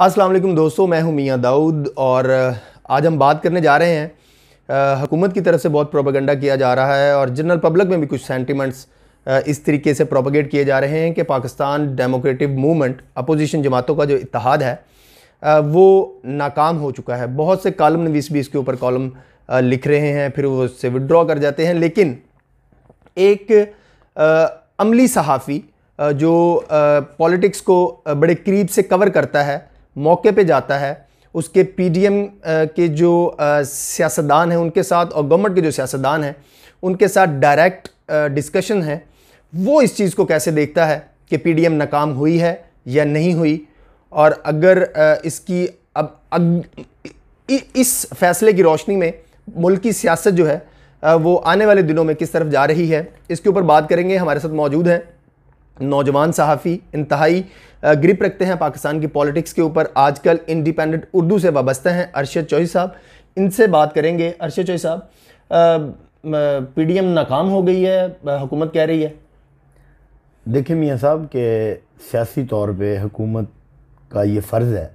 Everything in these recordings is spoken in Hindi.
अस्सलाम वालेकुम दोस्तों मैं हूं मियां दाऊद और आज हम बात करने जा रहे हैं हुकूमत की तरफ से बहुत प्रोपागेंडा किया जा रहा है और जनरल पब्लिक में भी कुछ सेंटीमेंट्स इस तरीके से प्रोपोगेट किए जा रहे हैं कि पाकिस्तान डेमोक्रेटिक मूवमेंट अपोजिशन जमातों का जो इतिहाद है वो नाकाम हो चुका है बहुत से कॉलम नवीस भी इसके ऊपर कॉलम लिख रहे हैं फिर वो उससे विड्रॉ कर जाते हैं लेकिन एक अमली सहाफ़ी जो पॉलिटिक्स को बड़े करीब से कवर करता है मौके पे जाता है उसके पीडीएम के जो सियासतदान हैं उनके साथ और गवर्नमेंट के जो सियासतदान हैं उनके साथ डायरेक्ट डिस्कशन है वो इस चीज़ को कैसे देखता है कि पीडीएम नाकाम हुई है या नहीं हुई और अगर इसकी अब अग, इस फैसले की रोशनी में मुल्क की सियासत जो है वो आने वाले दिनों में किस तरफ जा रही है इसके ऊपर बात करेंगे हमारे साथ मौजूद हैं नौजवान सहाफ़ी इंतहाई ग्रिप रखते हैं पाकिस्तान की पॉलिटिक्स के ऊपर आजकल इंडिपेंडेंट उर्दू से वाबस्ता हैं अरशद चौही साहब इनसे बात करेंगे अरशद चौही साहब पीडीएम नाकाम हो गई है हुकूमत कह रही है देखिए मियाँ साहब के सियासी तौर पे हुकूमत का ये फ़र्ज़ है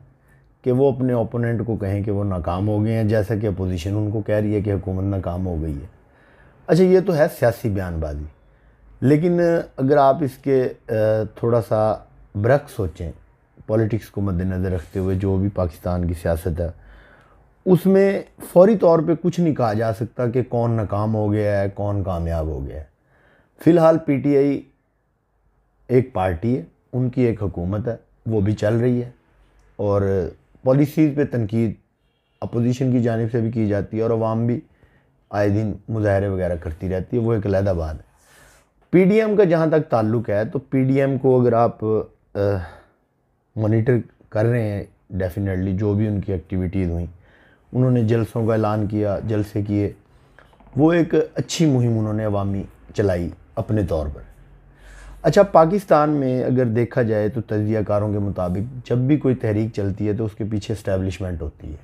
कि वो अपने ओपोनेंट को कहें कि वो नाकाम हो गए हैं जैसा कि अपोजिशन उनको कह रही है कि हुकूमत नाकाम हो गई है अच्छा ये तो है सियासी बयानबाजी लेकिन अगर आप इसके थोड़ा सा ब्रक सोचें पॉलिटिक्स को मद्देनज़र रखते हुए जो भी पाकिस्तान की सियासत है उसमें फौरी तौर पे कुछ नहीं कहा जा सकता कि कौन नाकाम हो गया है कौन कामयाब हो गया है फ़िलहाल पीटीआई एक पार्टी है उनकी एक हुकूमत है वो भी चल रही है और पॉलिसीज़ पे तनकीद अपोजिशन की जानब से भी की जाती है और आवाम भी आए दिन मुजाहरे वगैरह करती रहती है वो एक अलहदा बात है पीडीएम का जहाँ तक ताल्लुक है तो पीडीएम को अगर आप मॉनिटर कर रहे हैं डेफिनेटली जो भी उनकी एक्टिविटीज़ हुई उन्होंने जलसों का ऐलान किया जलसे किए वो एक अच्छी मुहिम उन्होंने अवामी चलाई अपने तौर पर अच्छा पाकिस्तान में अगर देखा जाए तो तजियाकारों के मुताबिक जब भी कोई तहरीक चलती है तो उसके पीछे इस्टेबलिशमेंट होती है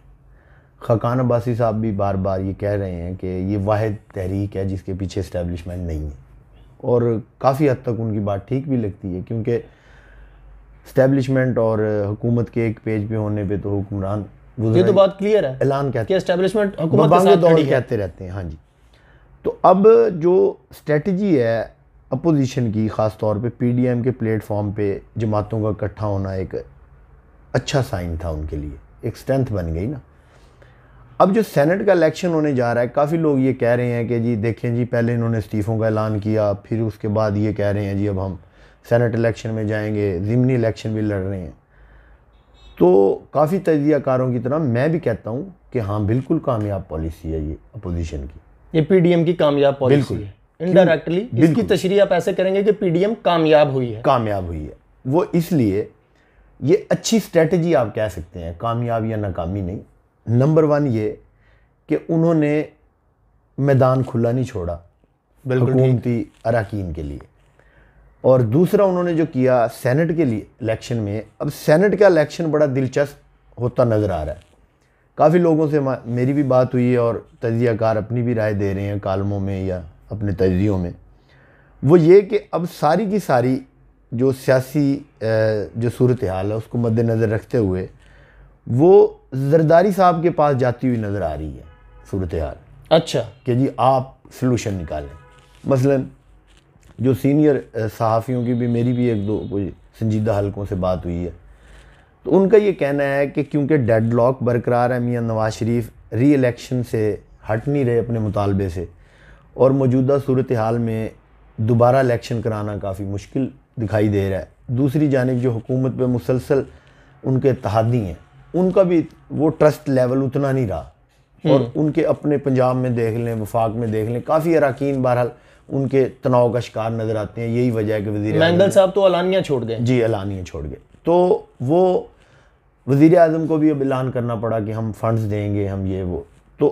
खकान अब्बासी साहब भी बार बार ये कह रहे हैं कि ये वाद तहरीक है जिसके पीछे इस्टेबलिशमेंट नहीं है और काफ़ी हद तक उनकी बात ठीक भी लगती है क्योंकि स्टैब्लिशमेंट और हुकूमत के एक पेज पे होने पे तो हुक्मरान ये तो बात क्लियर है ऐलान कहते हैं स्टैब्लिशमेंट हुकूमत के साथ कहते रहते हैं हाँ जी तो अब जो स्ट्रेटजी है अपोजिशन की ख़ास तौर पे पीडीएम के प्लेटफॉर्म पे जमातों का इकट्ठा होना एक अच्छा साइन था उनके लिए एक स्ट्रेंथ बन गई ना अब जो सेनेट का इलेक्शन होने जा रहा है काफ़ी लोग ये कह रहे हैं कि जी देखें जी पहले इन्होंने इस्तीफ़ों का ऐलान किया फिर उसके बाद ये कह रहे हैं जी अब हम सेनेट इलेक्शन में जाएंगे ज़िमनी इलेक्शन भी लड़ रहे हैं तो काफ़ी तजियाकारों की तरह मैं भी कहता हूँ कि हाँ बिल्कुल कामयाब पॉलिसी है ये अपोजिशन की ये एम की कामयाब पॉलिसी बिल्कुल इनडायरेक्टली इसकी तशरी आप ऐसे करेंगे कि एम कामयाब हुई है कामयाब हुई है वो इसलिए ये अच्छी स्ट्रेटजी आप कह सकते हैं कामयाब या नाकामी नहीं नंबर वन ये कि उन्होंने मैदान खुला नहीं छोड़ा बिल्कुल अरकान के लिए और दूसरा उन्होंने जो किया सेनेट के लिए इलेक्शन में अब सेनेट का इलेक्शन बड़ा दिलचस्प होता नज़र आ रहा है काफ़ी लोगों से मेरी भी बात हुई है और तजियाकार अपनी भी राय दे रहे हैं कालमों में या अपने तजियों में वो ये कि अब सारी की सारी जो सियासी जो सूरत हाल है उसको मद्दनज़र रखते हुए वो जरदारी साहब के पास जाती हुई नज़र आ रही है सूरत हाल अच्छा कि जी आप सलूशन निकालें मसलन जो सीनियर सहाफ़ियों की भी मेरी भी एक दो कोई संजीदा हलकों से बात हुई है तो उनका ये कहना है कि क्योंकि डेड लॉक बरकरार है मियाँ नवाज शरीफ री एलेक्शन से हट नहीं रहे अपने मुतालबे से और मौजूदा सूरत हाल में दोबारा इलेक्शन कराना काफ़ी मुश्किल दिखाई दे रहा है दूसरी जानब जो हुकूमत पर मुसलसल उनके इतहादी हैं उनका भी वो ट्रस्ट लेवल उतना नहीं रहा हम्म। और उनके अपने पंजाब में देख लें वफाक में देख लें काफ़ी अरकान बहरहाल उनके तनाव का शिकार नज़र आते हैं यही वजह है कि वजी मैंगल साहब तो अलानिया छोड़ गए जी अलानिया छोड़ गए तो वो वज़ी अजम को भी अब ऐलान करना पड़ा कि हम फंड्स देंगे हम ये वो तो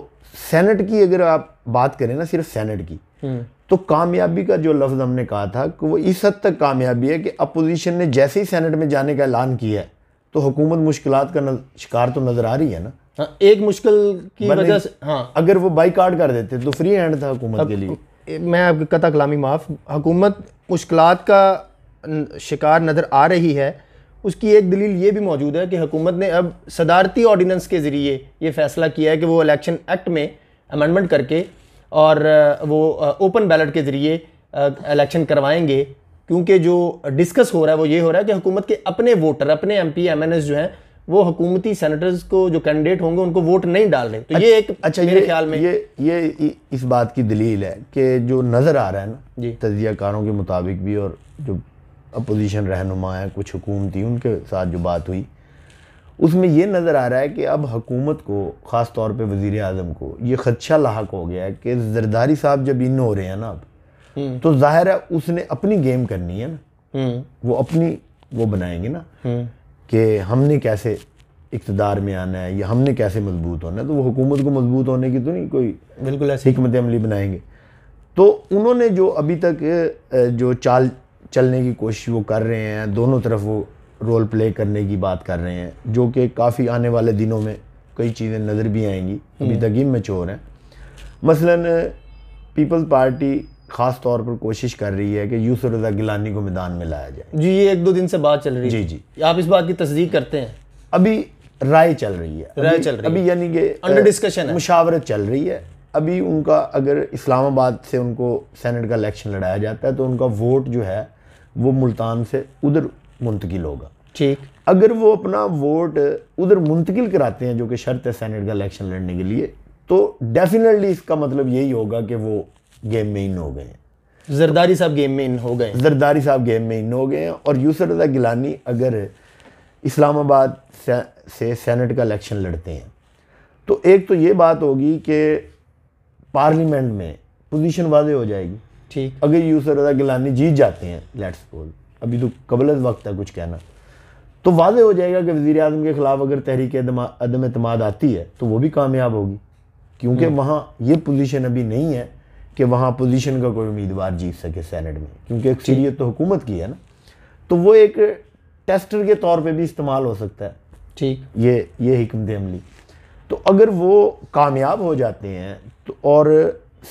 सेनेट की अगर आप बात करें ना सिर्फ सेनेट की हम्म। तो कामयाबी का जो लफ्ज़ हमने कहा था कि वो इस हद तक कामयाबी है कि अपोजिशन ने जैसे ही सेनेट में जाने का ऐलान किया है तो हुकूमत मुश्किल का नज, शिकार तो नज़र आ रही है ना हाँ, एक मुश्किल की वजह से हाँ अगर वो बाईकाट कर देते तो फ्री हैंड था हुकूमत के लिए मैं आपकी कथा कलामी माफ़ हुकूमत मुश्किल का शिकार नज़र आ रही है उसकी एक दलील ये भी मौजूद है कि हुकूमत ने अब सदारती ऑर्डीनेंस के ज़रिए ये फैसला किया है कि वो इलेक्शन एक्ट में अमेंडमेंट करके और वो ओपन बैलेट के ज़रिए इलेक्शन करवाएंगे क्योंकि जो डिस्कस हो रहा है वो ये हो रहा है कि हुकूमत के अपने वोटर अपने एम पी जो हैं वो हकूमती सेनेटर्स को जो कैंडिडेट होंगे उनको वोट नहीं डाल रहे तो ये अच्छा, एक अच्छा मेरे ये, ख्याल में ये ये इस बात की दलील है कि जो नज़र आ रहा है ना जी तजियाकारों के मुताबिक भी और जो अपोजिशन रहनुमा है कुछ हुकूमती उनके साथ जो बात हुई उसमें ये नज़र आ रहा है कि अब हुकूमत को ख़ास तौर पर वज़ी अजम को ये खदशा लाक हो गया है कि जरदारी साहब जब इन हो रहे हैं ना अब तो जाहिर है उसने अपनी गेम करनी है ना हम्म। वो अपनी वो बनाएंगे ना हम्म। कि हमने कैसे इकतदार में आना है या हमने कैसे मजबूत होना है तो वो हुकूमत को मजबूत होने की तो नहीं कोई बिल्कुल ऐसी हमत अमली बनाएंगे तो उन्होंने जो अभी तक जो चाल चलने की कोशिश वो कर रहे हैं दोनों तरफ वो रोल प्ले करने की बात कर रहे हैं जो कि काफ़ी आने वाले दिनों में कई चीज़ें नज़र भी आएंगी अभी हम्म। तक ही मेचोर हैं मसलन पीपल्स पार्टी खास तौर पर कोशिश कर रही है कि यूसुफ रजा गिलानी को मैदान में लाया जाए जी ये एक दो दिन से बात चल रही है जी जी आप इस बात की तस्दीक करते हैं अभी राय चल रही है राय चल रही अभी यानी कि अंडर डिस्कशन है मुशावरत चल रही है अभी उनका अगर इस्लामाबाद से उनको सेनेट का इलेक्शन लड़ाया जाता है तो उनका वोट जो है वो मुल्तान से उधर मुंतकिल होगा ठीक अगर वो अपना वोट उधर मुंतकिल कराते हैं जो कि शर्त है सेनेट का इलेक्शन लड़ने के लिए तो डेफिनेटली इसका मतलब यही होगा कि वो गेम में इन हो गए जरदारी साहब गेम में इन हो गए जरदारी साहब गेम में इन हो गए और यूसर रजा गिलानी अगर इस्लामाबाद से, से सेनेट का इलेक्शन लड़ते हैं तो एक तो ये बात होगी कि पार्लियामेंट में पोजीशन वाजे हो जाएगी ठीक अगर यूसर रजा गिलानी जीत जाते हैं लेट्स सपोज अभी तो कबल वक्त है कुछ कहना तो वाजे हो जाएगा कि वज़ी अजम के ख़िलाफ़ अगर तहरीक अदम अतमाद आती है तो वो भी कामयाब होगी क्योंकि वहाँ ये पोजीशन अभी नहीं है कि वहाँ अपोजिशन का कोई उम्मीदवार जीत सके सेनेट में क्योंकि अक्सरियत तो हुकूमत की है ना तो वो एक टेस्टर के तौर पे भी इस्तेमाल हो सकता है ठीक ये ये हमत अमली तो अगर वो कामयाब हो जाते हैं तो और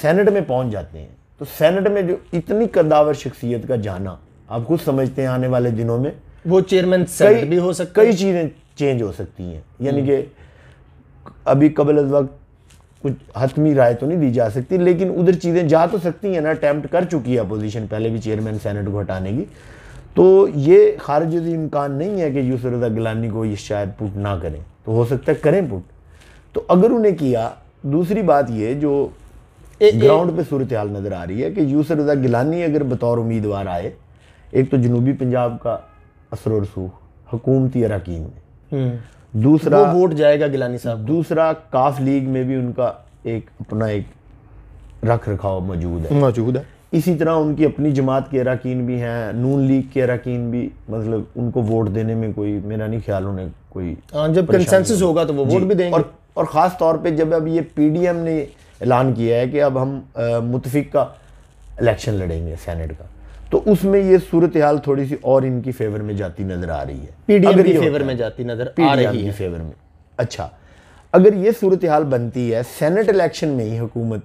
सेनेट में पहुँच जाते हैं तो सेनेट में जो इतनी कदावर शख्सियत का जाना आप खुद समझते हैं आने वाले दिनों में वो चेयरमैन सही भी हो सकता कई चीज़ें चेंज हो सकती हैं यानी हम्म। कि अभी कबल वक्त कुछ हतमी राय तो नहीं दी जा सकती लेकिन उधर चीज़ें जा तो सकती हैं ना अटैम्प्ट कर चुकी है अपोजिशन पहले भी चेयरमैन सेनेट को हटाने की तो ये खारिज इम्कान नहीं है कि यूसर रजा गिलानी को ये शायद पुट ना करें तो हो सकता है करें पुट तो अगर उन्हें किया दूसरी बात ये जो ग्राउंड पे सूरत हाल नज़र आ रही है कि यूसर रजा गिलानी अगर बतौर उम्मीदवार आए एक तो जनूबी पंजाब का असर रसूख हकूमती अरकान में हम्म। दूसरा वोट जाएगा गिलानी साहब दूसरा काफ लीग में भी उनका एक अपना एक रख रखाव मौजूद है मौजूद है इसी तरह उनकी अपनी जमात के अरकान भी हैं नून लीग के अरकान भी मतलब उनको वोट देने में कोई मेरा नहीं ख्याल उन्हें कोई आ, हाँ, जब कंसेंसस होगा तो वो वोट भी देंगे और, और ख़ास तौर पे जब अब ये पीडीएम ने ऐलान किया है कि अब हम मुतफिक का इलेक्शन लड़ेंगे सेनेट का तो उसमें ये सूरत हाल थोड़ी सी और इनकी फेवर में जाती नजर आ रही है पीडीएम की फेवर में जाती नजर आ रही है फेवर में अच्छा अगर ये सूरत हाल बनती है सेनेट इलेक्शन में ही हुकूमत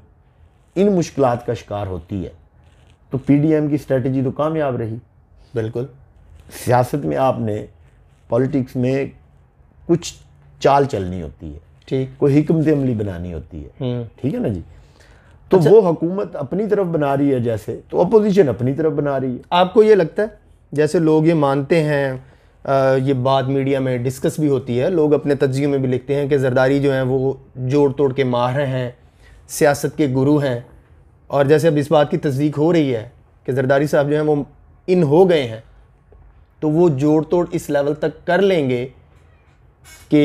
इन मुश्किल का शिकार होती है तो पीडीएम की स्ट्रेटजी तो कामयाब रही बिल्कुल सियासत में आपने पॉलिटिक्स में कुछ चाल चलनी होती है ठीक कोई हिकमत अमली बनानी होती है हम्म। ठीक है ना जी तो अच्छा, वो हुकूमत अपनी तरफ बना रही है जैसे तो अपोजिशन अपनी तरफ बना रही है आपको ये लगता है जैसे लोग ये मानते हैं आ, ये बात मीडिया में डिस्कस भी होती है लोग अपने तजियों में भी लिखते हैं कि जरदारी जो हैं वो जोड़ तोड़ के रहे हैं सियासत के गुरु हैं और जैसे अब इस बात की तस्दीक हो रही है कि जरदारी साहब जो हैं वो इन हो गए हैं तो वो जोड़ तोड़ इस लेवल तक कर लेंगे कि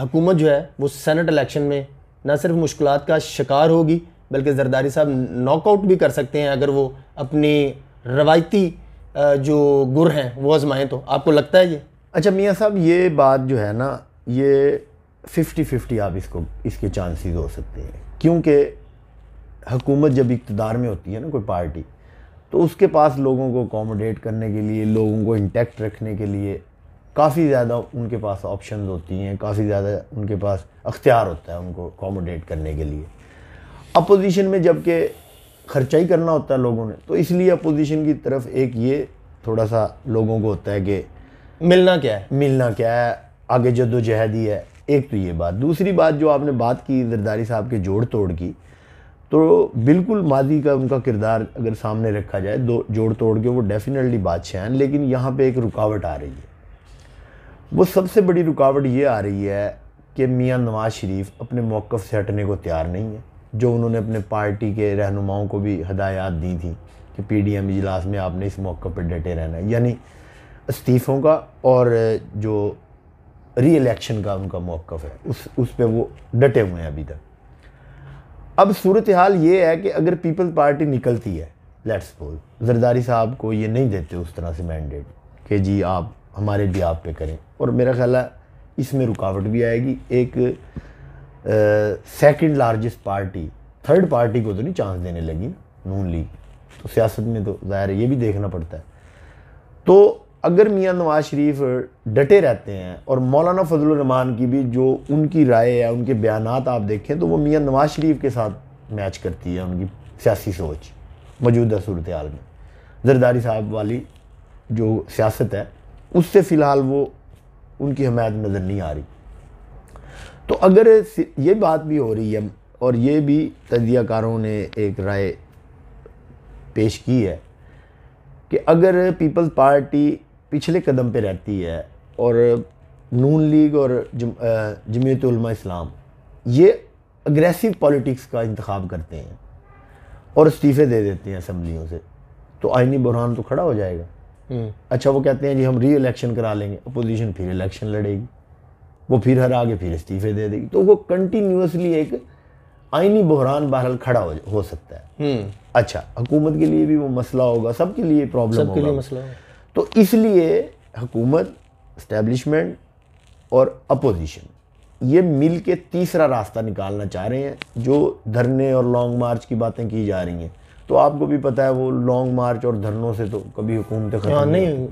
हुकूमत जो है वो सेनेट इलेक्शन में ना सिर्फ मुश्किल का शिकार होगी बल्कि जरदारी साहब नॉकआउट भी कर सकते हैं अगर वो अपनी रवायती जो गुर हैं वो आजमाएँ तो आपको लगता है ये अच्छा मियाँ साहब ये बात जो है ना ये फिफ्टी फिफ्टी आप इसको इसके चांसेस हो सकते हैं क्योंकि हुकूमत जब इकतदार में होती है ना कोई पार्टी तो उसके पास लोगों को अकोमोडेट करने के लिए लोगों को इंटैक्ट रखने के लिए काफ़ी ज़्यादा उनके पास ऑप्शन होती हैं काफ़ी ज़्यादा उनके पास अख्तियार होता है उनको अकोमोडेट करने के लिए अपोजिशन में जबकि खर्चा ही करना होता है लोगों ने तो इसलिए अपोजिशन की तरफ एक ये थोड़ा सा लोगों को होता है कि मिलना क्या है मिलना क्या है आगे जदोजहदी है एक तो ये बात दूसरी बात जो आपने बात की जरदारी साहब के जोड़ तोड़ की तो बिल्कुल माजी का उनका किरदार अगर सामने रखा जाए दो जोड़ तोड़ के वो डेफिनेटली बादशाह हैं लेकिन यहाँ पे एक रुकावट आ रही है वो सबसे बड़ी रुकावट ये आ रही है कि मियाँ नवाज शरीफ अपने मौक़ से हटने को तैयार नहीं है जो उन्होंने अपने पार्टी के रहनुमाओं को भी हदायत दी थी कि पी डी एम इजलास में आपने इस मौक़ पर डटे रहना है यानी इस्तीफ़ों का और जो री एलेक्शन का उनका मौक़ है उस उस पर वो डटे हुए हैं अभी तक अब सूरत हाल ये है कि अगर पीपल्स पार्टी निकलती है लेट्स बोल जरदारी साहब को ये नहीं देते उस तरह से मैंडेट कि जी आप हमारे भी आप पे करें और मेरा ख्याल है इसमें रुकावट भी आएगी एक second largest party third party को तो नहीं चांस देने लगी नून लीग तो सियासत में तो ज़ाहिर है ये भी देखना पड़ता है तो अगर मियाँ नवाज शरीफ डटे रहते हैं और मौलाना फजलरहमान की भी जो उनकी राय या उनके बयान आप देखें तो वो मियाँ नवाज शरीफ के साथ मैच करती है उनकी सियासी सोच मौजूदा सूरत हाल में जरदारी साहब वाली जो सियासत है उससे फ़िलहाल वो उनकी हमायत नज़र नहीं आ रही तो अगर ये बात भी हो रही है और ये भी तजियाकारों ने एक राय पेश की है कि अगर पीपल्स पार्टी पिछले कदम पे रहती है और नून लीग और जम, इस्लाम ये अग्रेसिव पॉलिटिक्स का इंतखब करते हैं और इस्तीफ़े दे देते हैं असम्बलियों से तो आइनी बुरहान तो खड़ा हो जाएगा हम्म। अच्छा वो कहते हैं जी हम री इलेक्शन करा लेंगे अपोजिशन फिर इलेक्शन लड़ेगी वो फिर हरा के फिर इस्तीफे दे देगी तो वो कंटिन्यूसली एक आइनी बहरान बहरहाल खड़ा हो, हो सकता है हम्म। अच्छा हुकूमत के लिए भी वो मसला होगा सबके लिए प्रॉब्लम के लिए मसला तो इसलिए हुकूमत इस्टेब्लिशमेंट और अपोजिशन ये मिल के तीसरा रास्ता निकालना चाह रहे हैं जो धरने और लॉन्ग मार्च की बातें की जा रही हैं तो आपको भी पता है वो लॉन्ग मार्च और धरनों से तो कभी हुकूमतें खत्म हाँ, नहीं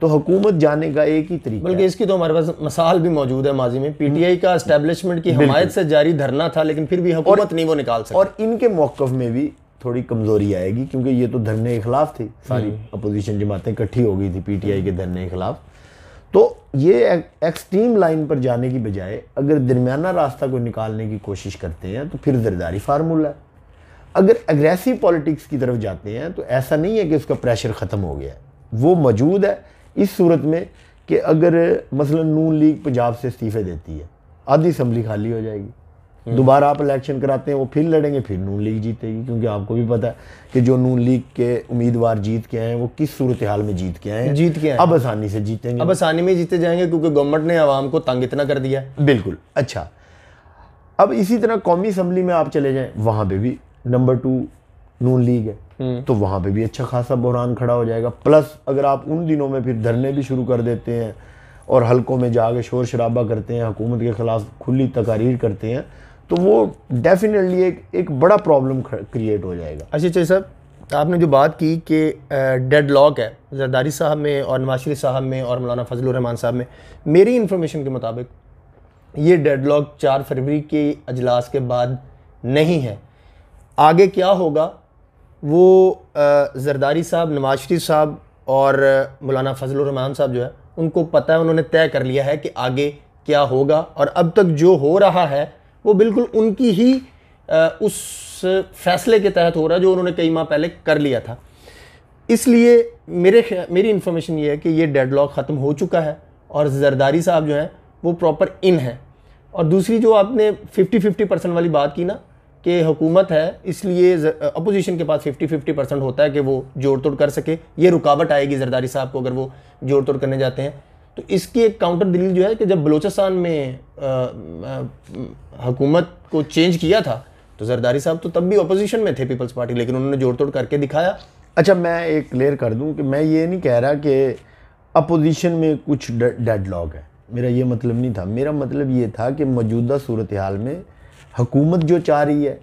तो हुकूमत जाने का एक ही तरीका बल्कि इसकी तो हमारे पास मसाल भी मौजूद है माजी में पीटीआई हम्म। का एस्टेब्लिशमेंट की हमायत से जारी धरना था लेकिन फिर भी हुकूमत नहीं वो निकाल सकती और इनके मौकफ में भी थोड़ी कमजोरी आएगी क्योंकि ये तो धरने के खिलाफ थी सारी अपोजिशन हम्म। जमातें इकट्ठी हो गई थी पीटीआई के धरने के खिलाफ तो ये एक्सट्रीम लाइन पर जाने की बजाय अगर दरमियाना रास्ता को निकालने की कोशिश करते हैं तो फिर जरदारी फार्मूला है अगर अग्रेसिव पॉलिटिक्स की तरफ जाते हैं तो ऐसा नहीं है कि उसका प्रेशर ख़त्म हो गया वो मौजूद है इस सूरत में कि अगर मसलन नून लीग पंजाब से इस्तीफ़े देती है आधी असम्बली खाली हो जाएगी हम्म। दोबारा आप इलेक्शन कराते हैं वो फिर लड़ेंगे फिर नून लीग जीतेगी क्योंकि आपको भी पता है कि जो नून लीग के उम्मीदवार जीत के आए हैं वो किस सूरत हाल में जीत के आए हैं जीत के अब आसानी से जीतेंगे अब आसानी में जीते जाएंगे क्योंकि गवर्नमेंट ने आवाम को तंग इतना कर दिया बिल्कुल अच्छा अब इसी तरह कौमी असम्बली में आप चले जाएँ वहाँ पर भी नंबर टू नून लीग है हम्म। तो वहाँ पे भी अच्छा खासा बहरान खड़ा हो जाएगा प्लस अगर आप उन दिनों में फिर धरने भी शुरू कर देते हैं और हलकों में जाके शोर शराबा करते हैं हुकूमत के ख़िलाफ़ खुली तकारीर करते हैं तो वो डेफिनेटली एक एक बड़ा प्रॉब्लम क्रिएट हो जाएगा अच्छा चाहिए अच्छा, साहब आपने जो बात की कि डेड लॉक है जरदारी साहब में और नवाशरी साहब में और मौलाना फजल रहमान साहब में मेरी इन्फॉर्मेशन के मुताबिक ये डेड लॉक चार फरवरी के अजलास के बाद नहीं है आगे क्या होगा वो जरदारी साहब नवाज शरीफ साहब और मौलाना फजलरहमान साहब जो है उनको पता है उन्होंने तय कर लिया है कि आगे क्या होगा और अब तक जो हो रहा है वो बिल्कुल उनकी ही उस फैसले के तहत हो रहा है जो उन्होंने कई माह पहले कर लिया था इसलिए मेरे मेरी इन्फॉर्मेशन ये है कि ये डेडलॉक ख़त्म हो चुका है और जरदारी साहब जो हैं वो प्रॉपर इन हैं और दूसरी जो आपने 50-50 परसेंट वाली बात की ना कि हुकूमत है इसलिए अपोजिशन के पास 50 50 परसेंट होता है कि वो जोड़ तोड़ कर सके ये रुकावट आएगी जरदारी साहब को अगर वो जोड़ तोड़ करने जाते हैं तो इसकी एक काउंटर दलील जो है कि जब बलोचिस्तान में हुकूमत को चेंज किया था तो जरदारी साहब तो तब भी अपोजिशन में थे पीपल्स पार्टी लेकिन उन्होंने जोड़ तोड़ करके दिखाया अच्छा मैं एक क्लियर कर दूँ कि मैं ये नहीं कह रहा कि अपोजिशन में कुछ डेड लॉग है मेरा ये मतलब नहीं था मेरा मतलब ये था कि मौजूदा सूरत हाल में हुकूमत जो चाह रही है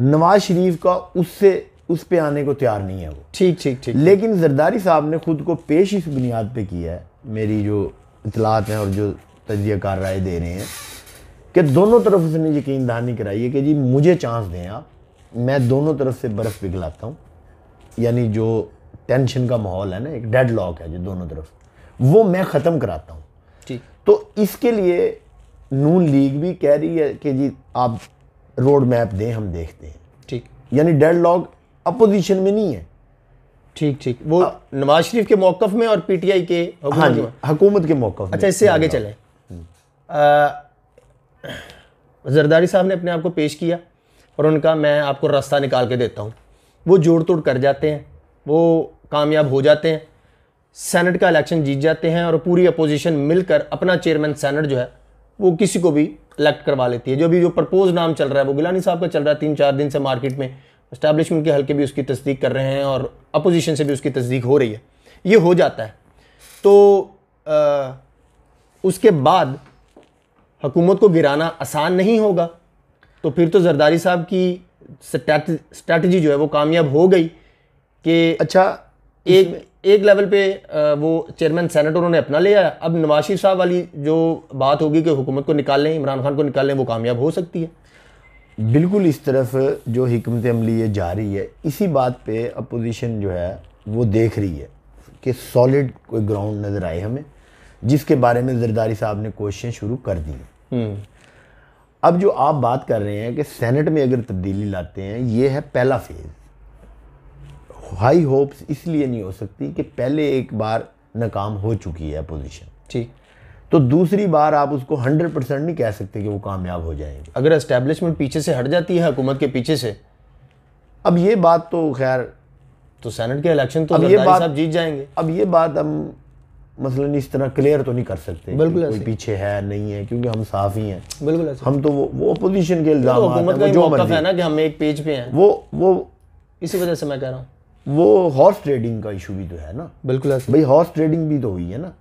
नवाज शरीफ का उससे उस पे आने को तैयार नहीं है वो ठीक ठीक ठीक लेकिन जरदारी साहब ने खुद को पेश इस बुनियाद पे किया है मेरी जो इतलात हैं और जो तजियाकार राय दे रहे हैं कि दोनों तरफ उसने यकीन दहानी कराई है कि जी मुझे चांस दें आप मैं दोनों तरफ से बर्फ़ पिघलाता हूँ यानी जो टेंशन का माहौल है ना एक डेड लॉक है जो दोनों तरफ वो मैं ख़त्म कराता हूँ ठीक तो इसके लिए नून लीग भी कह रही है कि जी आप रोड मैप दें हम देखते हैं ठीक यानी डेड लॉग अपोजिशन में नहीं है ठीक ठीक वो नवाज शरीफ के मौक़ में और पी टी आई के हाँ जी के मौक़ अच्छा इससे आगे चलें हम्म। जरदारी साहब ने अपने आप को पेश किया और उनका मैं आपको रास्ता निकाल के देता हूँ वो जोड़ तोड़ कर जाते हैं वो कामयाब हो जाते हैं सेनेट का इलेक्शन जीत जाते हैं और पूरी अपोजिशन मिलकर अपना चेयरमैन सेनेट जो है वो किसी को भी इलेक्ट करवा लेती है जो भी जो प्रपोज नाम चल रहा है वो गिलानी साहब का चल रहा है तीन चार दिन से मार्केट में इस्टेब्लिशमेंट के हल्के भी उसकी तस्दीक कर रहे हैं और अपोजिशन से भी उसकी तस्दीक हो रही है ये हो जाता है तो आ, उसके बाद हुकूमत को गिराना आसान नहीं होगा तो फिर तो जरदारी साहब की स्ट्रैटी जो है वो कामयाब हो गई कि अच्छा एक एक लेवल पे वो चेयरमैन सेनेट उन्होंने अपना लिया है अब नवाशी साहब वाली जो बात होगी कि हुकूमत को निकाल लें इमरान खान को निकाल लें वो कामयाब हो सकती है बिल्कुल इस तरफ जो हमत अमली है रही है इसी बात पे अपोजिशन जो है वो देख रही है कि सॉलिड कोई ग्राउंड नज़र आए हमें जिसके बारे में जरदारी साहब ने कोशिशें शुरू कर दी हम्म। अब जो आप बात कर रहे हैं कि सेनेट में अगर तब्दीली लाते हैं ये है पहला फेज़ हाई होप्स इसलिए नहीं हो सकती कि पहले एक बार नाकाम हो चुकी है पोजीशन जी तो दूसरी बार आप उसको 100 परसेंट नहीं कह सकते कि वो कामयाब हो जाएंगे अगर इस्टेब्लिशमेंट पीछे से हट जाती है हुकूमत के पीछे से अब ये बात तो खैर तो सेनेट के इलेक्शन तो अब ये बात आप जीत जाएंगे अब ये बात हम मसलन इस तरह क्लियर तो नहीं कर सकते बिल्कुल कोई पीछे है नहीं है क्योंकि हम साफ ही हैं बिल्कुल हम तो वो वो अपोजिशन के तो इल्जाम तो जो है ना कि हम एक पेज पे हैं वो वो इसी वजह से मैं कह रहा हूँ वो हॉर्स ट्रेडिंग का इशू भी तो है ना बिल्कुल भाई हॉर्स ट्रेडिंग भी तो हुई है ना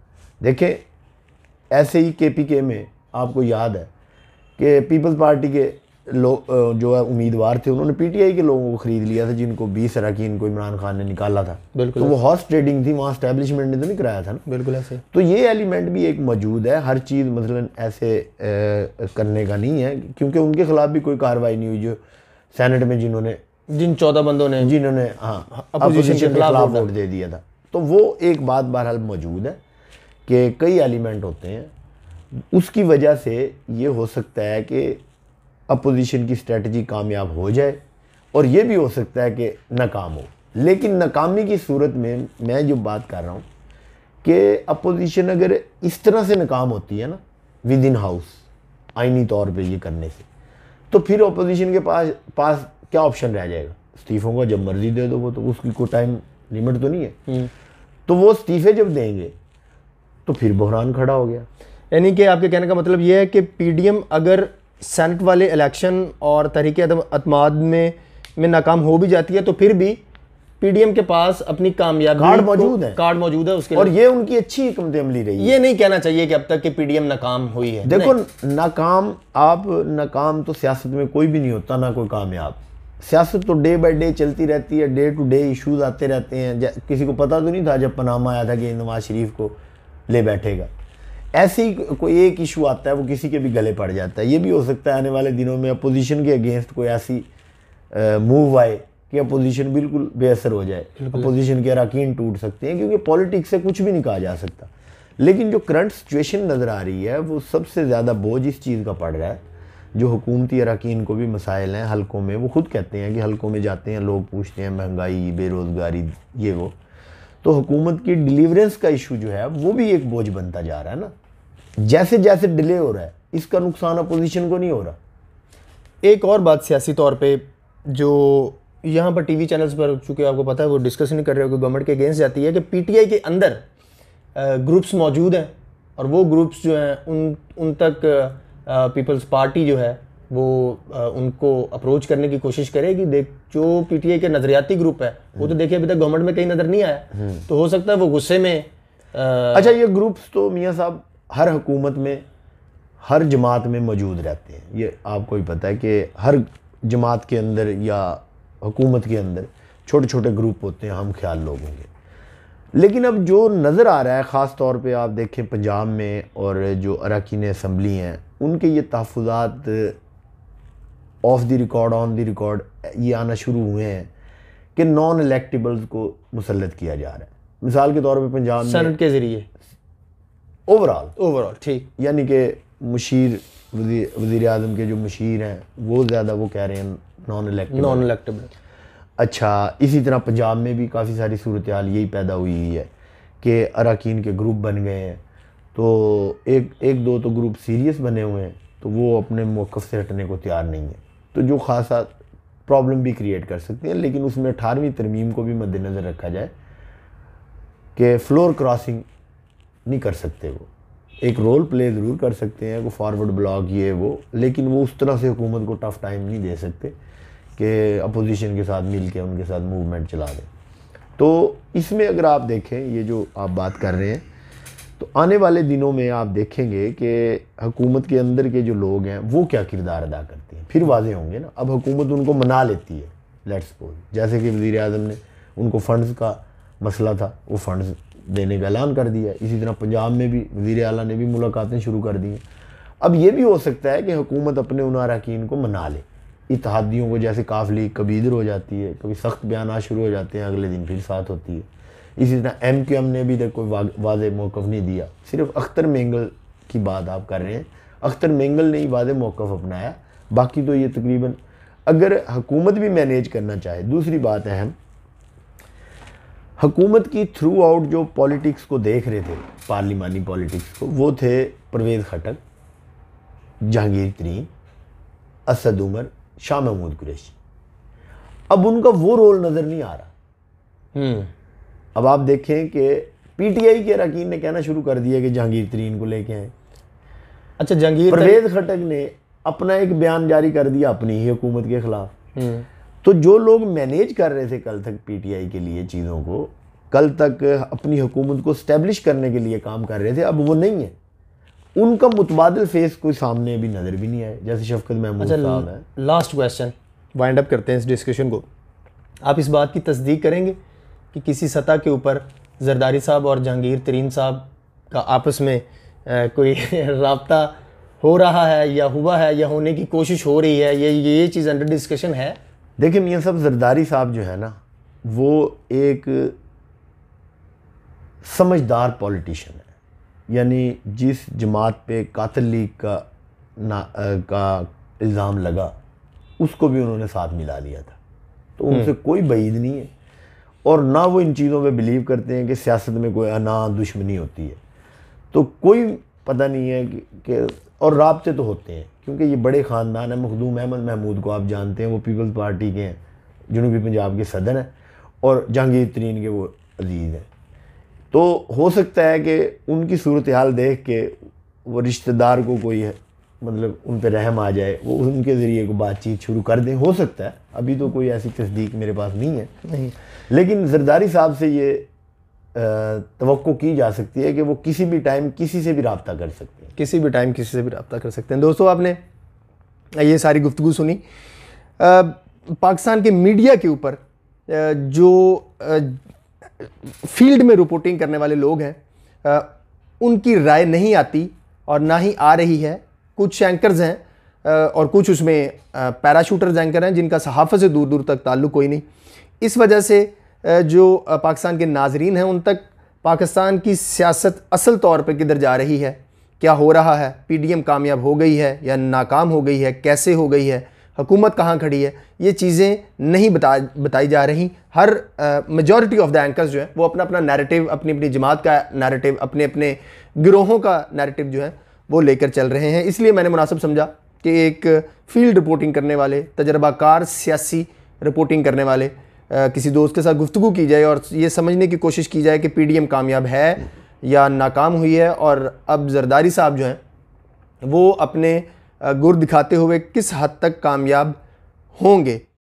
देखे ऐसे ही के पी के में आपको याद है कि पीपल्स पार्टी के लोग जो है उम्मीदवार थे उन्होंने पीटीआई के लोगों को खरीद लिया था जिनको बीस अरकिन को इमरान खान ने निकाला था बिल्कुल तो वो हॉर्स ट्रेडिंग थी वहाँ स्टैब्लिशमेंट ने तो नहीं कराया था ना बिल्कुल ऐसे तो ये एलिमेंट भी एक मौजूद है हर चीज़ मसलन मतलब ऐसे करने का नहीं है क्योंकि उनके खिलाफ भी कोई कार्रवाई नहीं हुई जो सैनट में जिन्होंने जिन चौदह बंदों ने जिन्होंने हाँ अपोजिशन के खिलाफ वोट दे दिया था तो वो एक बात बहरहाल मौजूद है कि कई एलिमेंट होते हैं उसकी वजह से ये हो सकता है कि अपोजिशन की स्ट्रेटजी कामयाब हो जाए और ये भी हो सकता है कि नाकाम हो लेकिन नाकामी की सूरत में मैं जो बात कर रहा हूँ कि अपोजिशन अगर इस तरह से नाकाम होती है ना विद इन हाउस आइनी तौर पे ये करने से तो फिर अपोजिशन के पास पास क्या ऑप्शन रह जाएगा इस्तीफों का जब मर्जी दे दो वो तो उसकी कोई टाइम लिमिट तो नहीं है हम्म। तो वो इस्तीफे जब देंगे तो फिर बहरान खड़ा हो गया यानी कि आपके कहने का मतलब ये है कि पी अगर सेनेट वाले इलेक्शन और तहरीक अतमाद में में नाकाम हो भी जाती है तो फिर भी पीडीएम के पास अपनी कामयाबी कार्ड मौजूद है कार्ड मौजूद है उसके और ये उनकी अच्छी हमत अमली रही ये नहीं कहना चाहिए कि अब तक पीडीएम नाकाम हुई है देखो नाकाम आप नाकाम तो सियासत में कोई भी नहीं होता ना कोई कामयाब सियासत तो डे बाई डे चलती रहती है डे टू डे इशूज़ आते रहते हैं किसी को पता तो नहीं था जब पनामा आया था कि नवाज शरीफ को ले बैठेगा ऐसे ही कोई एक इशू आता है वो किसी के भी गले पड़ जाता है ये भी हो सकता है आने वाले दिनों में अपोजिशन के अगेंस्ट कोई ऐसी मूव आए कि अपोजिशन बिल्कुल बेअसर हो जाए अपोजिशन के अरकान टूट सकते हैं क्योंकि पॉलिटिक्स से कुछ भी नहीं कहा जा सकता लेकिन जो करंट सिचुएशन नज़र आ रही है वो सबसे ज़्यादा बोझ इस चीज़ का पड़ रहा है जो हुकूमती अरकान को भी मसाइल हैं हलकों में वो ख़ुद कहते हैं कि हलकों में जाते हैं लोग पूछते हैं महंगाई बेरोज़गारी ये वो तो हुकूमत की डिलीवरेंस का इशू जो है वो भी एक बोझ बनता जा रहा है ना जैसे जैसे डिले हो रहा है इसका नुकसान अपोजिशन को नहीं हो रहा एक और बात सियासी तौर पर जो यहाँ पर टी वी चैनल्स पर चूँकि आपको पता है वो डिस्कस नहीं कर रहे हो कि गवर्नमेंट के अगेंस्ट जाती है कि पी टी आई के अंदर ग्रुप्स मौजूद हैं और वो ग्रुप्स जो हैं उन उन तक पीपल्स पार्टी जो है वो आ, उनको अप्रोच करने की कोशिश करेगी देख जो पीटीए के नजरियाती ग्रुप है वो तो हम्म। देखिए अभी तक गवर्नमेंट में कहीं नजर नहीं आया हम्म। तो हो सकता है वो गुस्से में आ, अच्छा ये ग्रुप्स तो मियाँ साहब हर हुकूमत में हर जमात में मौजूद रहते हैं ये आपको ही पता है कि हर जमात के अंदर या हुकूमत के अंदर छोटे छोटे ग्रुप होते हैं हम ख्याल लोग होंगे लेकिन अब जो नज़र आ रहा है ख़ास तौर पे आप देखें पंजाब में और जो अरकान असम्बली हैं उनके ये तहफ़ात off the record on the record ये आना शुरू हुए हैं कि नॉन इलेक्टिबल्स को मुसलत किया जा रहा है मिसाल के तौर पर पंजाब सेनेट के ज़रिए ओवरऑल ओवरऑल ठीक यानी कि मुशीर वजीर अजम के जो मुशीर हैं वो ज़्यादा वो कह रहे हैं नॉन इलेक्टिबल नॉन इलेक्टिबल अच्छा इसी तरह पंजाब में भी काफ़ी सारी सूरत हाल यही पैदा हुई है कि अरकान के ग्रुप बन गए हैं तो एक एक दो तो ग्रुप सीरियस बने हुए हैं तो वो अपने मौक़ से हटने को तैयार नहीं है तो जो खासा प्रॉब्लम भी क्रिएट कर सकती है लेकिन उसमें अठारहवीं तरमीम को भी मद्देनज़र रखा जाए कि फ्लोर क्रॉसिंग नहीं कर सकते वो एक रोल प्ले ज़रूर कर सकते हैं वो फॉरवर्ड ब्लॉक ये वो लेकिन वो उस तरह से हुकूमत को टफ टाइम नहीं दे सकते कि अपोजिशन के साथ मिल के उनके साथ मूवमेंट चला दें तो इसमें अगर आप देखें ये जो आप बात कर रहे हैं तो आने वाले दिनों में आप देखेंगे कि हुकूमत के अंदर के जो लोग हैं वो क्या किरदार अदा करते हैं फिर वाजे होंगे ना अब हुकूमत उनको मना लेती है लेट्स सपोज जैसे कि वज़ी अजम ने उनको फ़ंड्स का मसला था वो फ़ंड्स देने का ऐलान कर दिया इसी तरह पंजाब में भी वज़ी अला ने भी मुलाकातें शुरू कर दी हैं अब ये भी हो सकता है कि हुकूमत अपने उन अरकान को मना ले इतिहादियों को जैसे काफ लीग कभी इधर हो जाती है कभी सख्त बयान शुरू हो जाते हैं अगले दिन फिर साथ होती है इसी तरह एम क्यू एम ने भी इधर कोई वाज मौक़ नहीं दिया सिर्फ अख्तर मेंगल की बात आप कर रहे हैं अख्तर मेंगल ने ही वाज मौक़ अपनाया बाकी तो ये तकरीबन अगर हकूमत भी मैनेज करना चाहे दूसरी बात अहम हकूमत की थ्रू आउट जो पॉलिटिक्स को देख रहे थे पार्लिमानी पॉलिटिक्स को वो थे परवेज़ खटक जहांगीर तरीन असद उमर शाह महमूद कुरैशी अब उनका वो रोल नज़र नहीं आ रहा हम्म। अब आप देखें कि पीटीआई के अरकान ने कहना शुरू कर दिया कि जहांगीर तरीन को लेके आए अच्छा जहांगीर परवेज खटक ने अपना एक बयान जारी कर दिया अपनी ही हुकूमत के खिलाफ हम्म। तो जो लोग मैनेज कर रहे थे कल तक पीटीआई के लिए चीज़ों को कल तक अपनी हुकूमत को स्टैब्लिश करने के लिए काम कर रहे थे अब वो नहीं है उनका मुतबादल फेस कोई सामने भी नज़र भी नहीं आए जैसे शफकत महमूद अच्छा, साहब है लास्ट क्वेश्चन वाइंड अप करते हैं इस डिस्कशन को आप इस बात की तस्दीक करेंगे कि किसी सतह के ऊपर जरदारी साहब और जहांगीर तरीन साहब का आपस में आ, कोई रबता हो रहा है या हुआ है या होने की कोशिश हो रही है ये ये चीज़ अंडर डिस्कशन है देखिए मियाँ साहब जरदारी साहब जो है ना वो एक समझदार पॉलिटिशियन है यानी जिस जमात पे कातिल लीग का ना आ, का इल्ज़ाम लगा उसको भी उन्होंने साथ मिला लिया था तो हम्म। उनसे कोई बैद नहीं है और ना वो इन चीज़ों पे बिलीव करते हैं कि सियासत में कोई अना दुश्मनी होती है तो कोई पता नहीं है कि, कि और रबते तो होते हैं क्योंकि ये बड़े ख़ानदान हैं मखदूम अहमद महमूद को आप जानते हैं वो पीपल्स पार्टी के हैं जनूबी पंजाब के सदर हैं और जहांगीर तरीन के वो अजीज़ हैं तो हो सकता है कि उनकी सूरत हाल देख के वो रिश्तेदार को कोई मतलब उन पर रहम आ जाए वो उनके ज़रिए को बातचीत शुरू कर दें हो सकता है अभी तो कोई ऐसी तस्दीक मेरे पास नहीं है नहीं लेकिन जरदारी साहब से ये तो की जा सकती है कि वो किसी भी टाइम किसी से भी रबता कर सकते हैं किसी भी टाइम किसी से भी रबता कर सकते हैं दोस्तों आपने ये सारी गुफ्तु सुनी आ, पाकिस्तान के मीडिया के ऊपर जो आ, फील्ड में रिपोर्टिंग करने वाले लोग हैं आ, उनकी राय नहीं आती और ना ही आ रही है कुछ एंकर्स हैं और कुछ उसमें पैराशूटर्स एंकर हैं जिनका सहाफ़त से दूर दूर तक ताल्लुक कोई नहीं इस वजह से जो पाकिस्तान के नाजरीन हैं उन तक पाकिस्तान की सियासत असल तौर पर किधर जा रही है क्या हो रहा है एम कामयाब हो गई है या नाकाम हो गई है कैसे हो गई है हुकूमत कहाँ खड़ी है ये चीज़ें नहीं बता बताई जा रही हर मेजॉरिटी ऑफ द एंकर्स जो है वो अपना अपना नैरेटिव अपनी अपनी जमात का नैरेटिव अपने अपने गिरोहों का नैरेटिव जो है वो लेकर चल रहे हैं इसलिए मैंने मुनासिब समझा कि एक फील्ड रिपोर्टिंग करने वाले तजर्बाकार सियासी रिपोर्टिंग करने वाले आ, किसी दोस्त के साथ गुफ्तु की जाए और ये समझने की कोशिश की जाए कि पी कामयाब है या नाकाम हुई है और अब जरदारी साहब जो हैं वो अपने गुर दिखाते हुए किस हद तक कामयाब होंगे